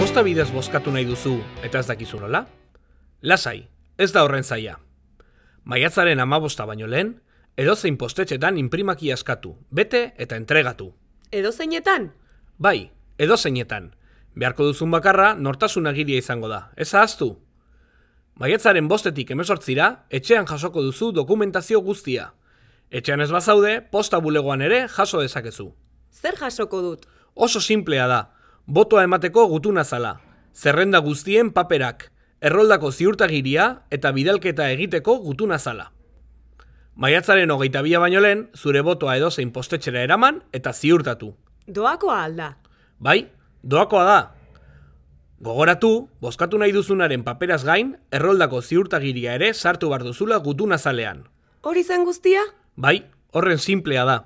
Posta bidez bozkatu nahi duzu eta ez dakizu nola? Lasai, ez da horren zaia. Maiatzaren amabosta baino lehen, edozein postetxetan inprimaki askatu, bete eta entregatu. Edozeinetan? Bai, edozeinetan. Beharko duzun bakarra nortasun agiria izango da, ez ahaztu. Maiatzaren bostetik emesortzira, etxean jasoko duzu dokumentazio guztia. Etxean ez bazaude, posta bulegoan ere jaso dezakezu. Zer jasoko dut? Oso simplea da botoa emateko gutuna zala, zerrenda guztien paperak, erroldako ziurtagiria eta bidalketa egiteko gutuna zala. Maiatzaren hogeita bia baino lehen, zure botoa edo zein postetxera eraman eta ziurtatu. Doakoa alda. Bai, doakoa da. Gogoratu, bozkatu nahi duzunaren paperaz gain, erroldako ziurtagiria ere sartu barduzula gutuna zalean. Hori zen guztia? Bai, horren simplea da.